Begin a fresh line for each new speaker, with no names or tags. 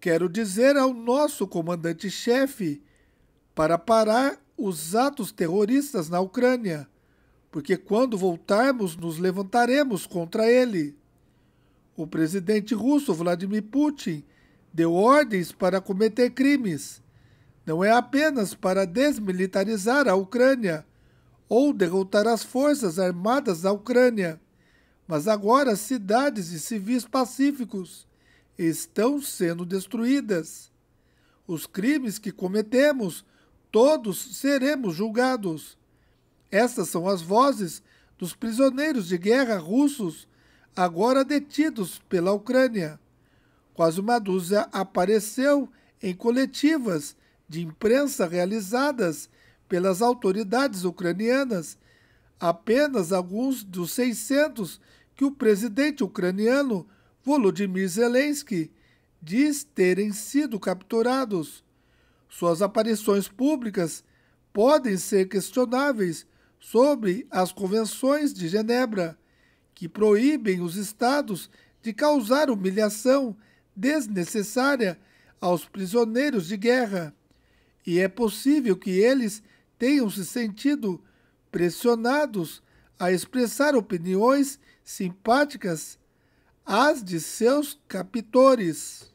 Quero dizer ao nosso comandante-chefe para parar os atos terroristas na Ucrânia, porque quando voltarmos nos levantaremos contra ele. O presidente russo Vladimir Putin deu ordens para cometer crimes. Não é apenas para desmilitarizar a Ucrânia ou derrotar as forças armadas da Ucrânia, mas agora cidades e civis pacíficos estão sendo destruídas. Os crimes que cometemos, todos seremos julgados. Estas são as vozes dos prisioneiros de guerra russos, agora detidos pela Ucrânia. Quase uma dúzia apareceu em coletivas de imprensa realizadas pelas autoridades ucranianas, apenas alguns dos 600 que o presidente ucraniano Volodymyr Zelensky diz terem sido capturados. Suas aparições públicas podem ser questionáveis sobre as convenções de Genebra, que proíbem os estados de causar humilhação desnecessária aos prisioneiros de guerra, e é possível que eles tenham se sentido pressionados a expressar opiniões simpáticas as de seus captores.